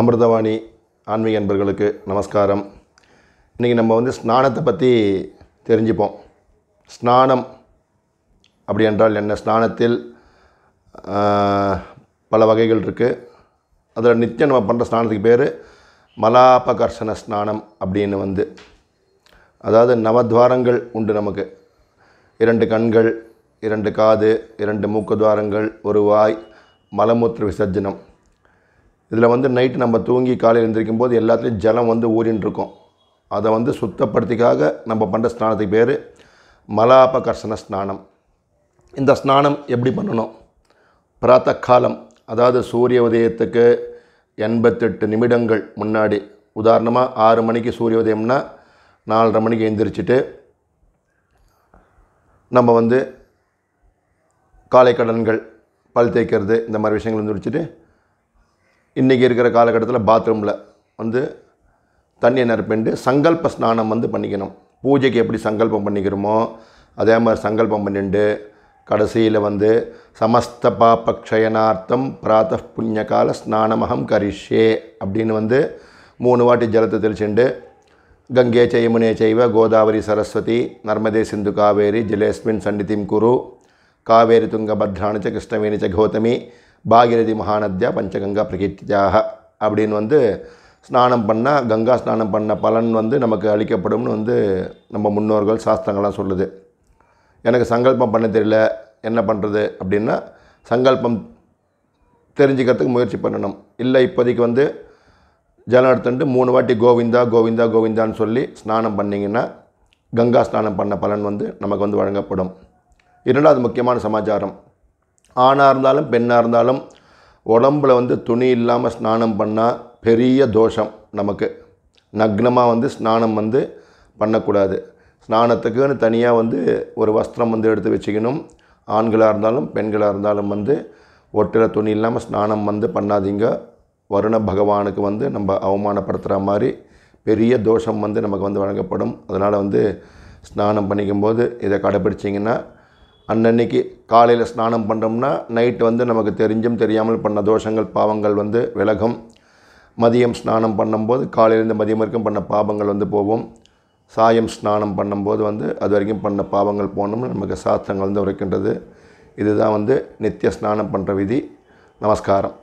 அமிர்தவாணி ஆன்மீக அன்பர்களுக்கு நமஸ்காரம் இன்றைக்கி நம்ம வந்து ஸ்நானத்தை பற்றி தெரிஞ்சுப்போம் ஸ்நானம் அப்படி என்றால் என்ன ஸ்நானத்தில் பல வகைகள் இருக்குது அதில் நித்தியம் நம்ம பண்ணுற ஸ்நானத்துக்கு பேர் மலாபகர்ஷண ஸ்நானம் அப்படின்னு வந்து அதாவது நவத்வாரங்கள் உண்டு நமக்கு இரண்டு கண்கள் இரண்டு காது இரண்டு மூக்கு துவாரங்கள் ஒரு வாய் மலமூத்திர விசர்ஜனம் இதில் வந்து நைட்டு நம்ம தூங்கி காலையில் எழுந்திரிக்கும் போது எல்லாத்துலேயும் ஜலம் வந்து ஊறின்ட்டுருக்கும் அதை வந்து சுத்தப்படுத்திக்காக நம்ம பண்ணுற ஸ்நானத்துக்கு பேர் மலாபகர்ஷன ஸ்நானம் இந்த ஸ்நானம் எப்படி பண்ணணும் பிராத்த காலம் அதாவது சூரிய உதயத்துக்கு எண்பத்தெட்டு நிமிடங்கள் முன்னாடி உதாரணமாக ஆறு மணிக்கு சூரிய உதயம்னா நாலரை மணிக்கு எழுந்திரிச்சிட்டு நம்ம வந்து காலை கடன்கள் பல் தேய்க்கிறது இந்த மாதிரி விஷயங்கள் வந்து முடிச்சுட்டு இன்றைக்கி இருக்கிற காலகட்டத்தில் பாத்ரூமில் வந்து தண்ணியை நிரப்பிண்டு சங்கல்ப ஸ்நானம் வந்து பண்ணிக்கணும் பூஜைக்கு எப்படி சங்கல்பம் பண்ணிக்கிறோமோ அதே மாதிரி சங்கல்பம் பண்ணிண்டு கடைசியில் வந்து சமஸ்த பாபக்ஷயனார்த்தம் பிராத்த புண்ணியகால ஸ்நானமகம் கரிஷே அப்படின்னு வந்து மூணு வாட்டி ஜலத்தை தெளிச்சுண்டு கங்கே செய்முனே செய்வ கோதாவரி சரஸ்வதி நர்மதே சிந்து காவேரி ஜிலேஸ்மின் சண்டிதிம் குரு காவேரி துங்க துங்கபத்ராணிச்ச கிருஷ்ணவேணிச்ச கௌதமி பாகிரதி மகாநத்யா பஞ்சகங்கா பிரகீர்த்தியாக அப்படின்னு வந்து ஸ்நானம் பண்ணால் கங்கா ஸ்நானம் பண்ண பலன் வந்து நமக்கு அளிக்கப்படும்னு வந்து நம்ம முன்னோர்கள் சாஸ்திரங்கள்லாம் சொல்லுது எனக்கு சங்கல்பம் பண்ண தெரியல என்ன பண்ணுறது அப்படின்னா சங்கல்பம் தெரிஞ்சுக்கிறதுக்கு முயற்சி பண்ணணும் இல்லை இப்போதைக்கு வந்து ஜலம் எடுத்துட்டு மூணு வாட்டி கோவிந்தா கோவிந்தா கோவிந்தான்னு சொல்லி ஸ்நானம் பண்ணிங்கன்னா கங்கா ஸ்நானம் பண்ண பலன் வந்து நமக்கு வந்து வழங்கப்படும் இரண்டாவது முக்கியமான சமாச்சாரம் ஆணாக இருந்தாலும் பெண்ணாக இருந்தாலும் உடம்புல வந்து துணி இல்லாமல் ஸ்நானம் பண்ணால் பெரிய தோஷம் நமக்கு நக்னமாக வந்து ஸ்நானம் வந்து பண்ணக்கூடாது ஸ்நானத்துக்குன்னு தனியாக வந்து ஒரு வஸ்திரம் வந்து எடுத்து வச்சுக்கணும் ஆண்களாக இருந்தாலும் பெண்களாக இருந்தாலும் வந்து ஒட்டில துணி இல்லாமல் ஸ்நானம் வந்து பண்ணாதீங்க வருண பகவானுக்கு வந்து நம்ம அவமானப்படுத்துகிற மாதிரி பெரிய தோஷம் வந்து நமக்கு வந்து வழங்கப்படும் அதனால் வந்து ஸ்நானம் பண்ணிக்கும்போது இதை கடைப்பிடிச்சிங்கன்னா அன்னன்னைக்கு காலையில் ஸ்நானம் பண்ணுறோம்னா நைட் வந்து நமக்கு தெரிஞ்சும் தெரியாமல் பண்ண தோஷங்கள் பாவங்கள் வந்து விலகும் மதியம் ஸ்நானம் பண்ணும்போது காலையிலேருந்து மதியம் வரைக்கும் பண்ண பாவங்கள் வந்து போவோம் சாயம் ஸ்நானம் பண்ணும்போது வந்து அது வரைக்கும் பண்ண பாவங்கள் போனோம்னு நமக்கு சாஸ்திரங்கள் வந்து உரைக்கின்றது இதுதான் வந்து நித்திய ஸ்நானம் பண்ணுற விதி நமஸ்காரம்